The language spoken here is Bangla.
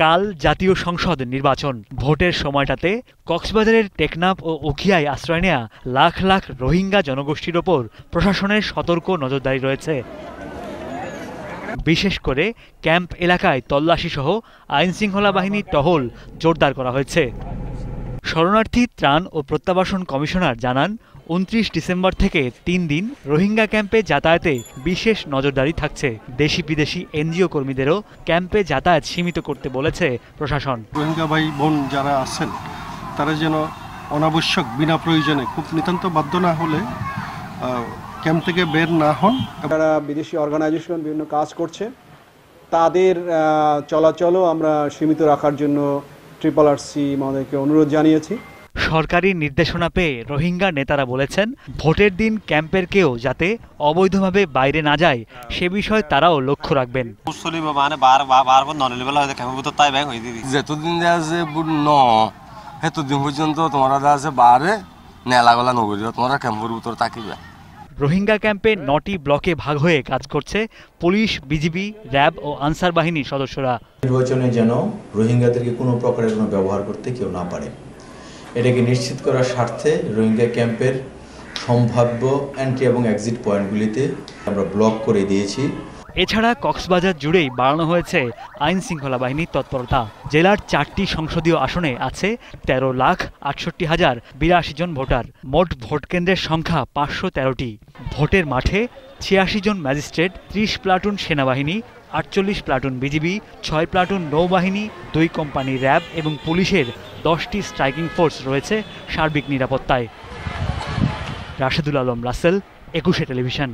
কাল জাতীয় সংসদ নির্বাচন ভোটের সময়টাতে কক্সবাজারের টেকনাফ ও উখিয়ায় আশ্রয় নেয়া লাখ লাখ রোহিঙ্গা জনগোষ্ঠীর ওপর প্রশাসনের সতর্ক নজরদারি রয়েছে বিশেষ করে ক্যাম্প এলাকায় তল্লাশি সহ আইনশৃঙ্খলা বাহিনীর টহল জোরদার করা হয়েছে শরণার্থী ত্রাণ ও প্রত্যাবাসন কমিশনার জানান উনত্রিশ ডিসেম্বর থেকে তিন দিন রোহিঙ্গা ক্যাম্পে যাতায়াতে বিশেষ নজরদারি থাকছে দেশি বিদেশি এনজিও কর্মীদেরও ক্যাম্পে যাতায়াত সীমিত করতে বলেছে প্রশাসন রোহিঙ্গা ভাই বোন যারা আছেন তারা যেন অনাবশ্যক বিনা প্রয়োজনে খুব নিতান্ত বাধ্য না হলে ক্যাম্প থেকে বের না হন যারা বিদেশি অর্গানাইজেশন বিভিন্ন কাজ করছে তাদের চলাচলও আমরা সীমিত রাখার জন্য ট্রিপল আর সি আমাদেরকে অনুরোধ জানিয়েছি সরকারি নির্দেশনা পেয়ে রোহিঙ্গা নেতারা বলেছেন ভোটের দিন ক্যাম্পের কেউ যাতে অবৈধভাবে বাইরে না যায় সে বিষয়ে তারাও লক্ষ্য রাখবেন মানে যতদিন পর্যন্ত তোমরা আছে বারে নেলাগোলা নগরী তোমরা ক্যাম্পের ভিতরে থাকিবে রোহিঙ্গা ক্যাম্পে নটি ব্লকে ভাগ হয়ে কাজ করছে পুলিশ বিজিবি র্যাব ও আনসার বাহিনীর সদস্যরা নির্বাচনে যেন রোহিঙ্গাদেরকে কোনো প্রকারের কোনো ব্যবহার করতে কেউ না পারে এটাকে নিশ্চিত করার স্বার্থে রোহিঙ্গা ক্যাম্পের সম্ভাব্য অ্যান্ট্রি এবং এক্সিট পয়েন্টগুলিতে আমরা ব্লক করে দিয়েছি এছাড়া কক্সবাজার জুড়েই বাড়ানো হয়েছে আইন শৃঙ্খলা বাহিনীর তৎপরতা জেলার চারটি সংসদীয় আসনে আছে তেরো লাখ আটষট্টি হাজার বিরাশি জন ভোটার মোট ভোট কেন্দ্রের সংখ্যা পাঁচশো তেরোটি ভোটের মাঠে ছিয়াশি জন ম্যাজিস্ট্রেট ত্রিশ প্লাটুন সেনাবাহিনী আটচল্লিশ প্লাটুন বিজিবি ছয় প্লাটুন নৌবাহিনী দুই কোম্পানি র্যাব এবং পুলিশের দশটি স্ট্রাইকিং ফোর্স রয়েছে সার্বিক নিরাপত্তায় রাশেদুল আলম রাসেল একুশে টেলিভিশন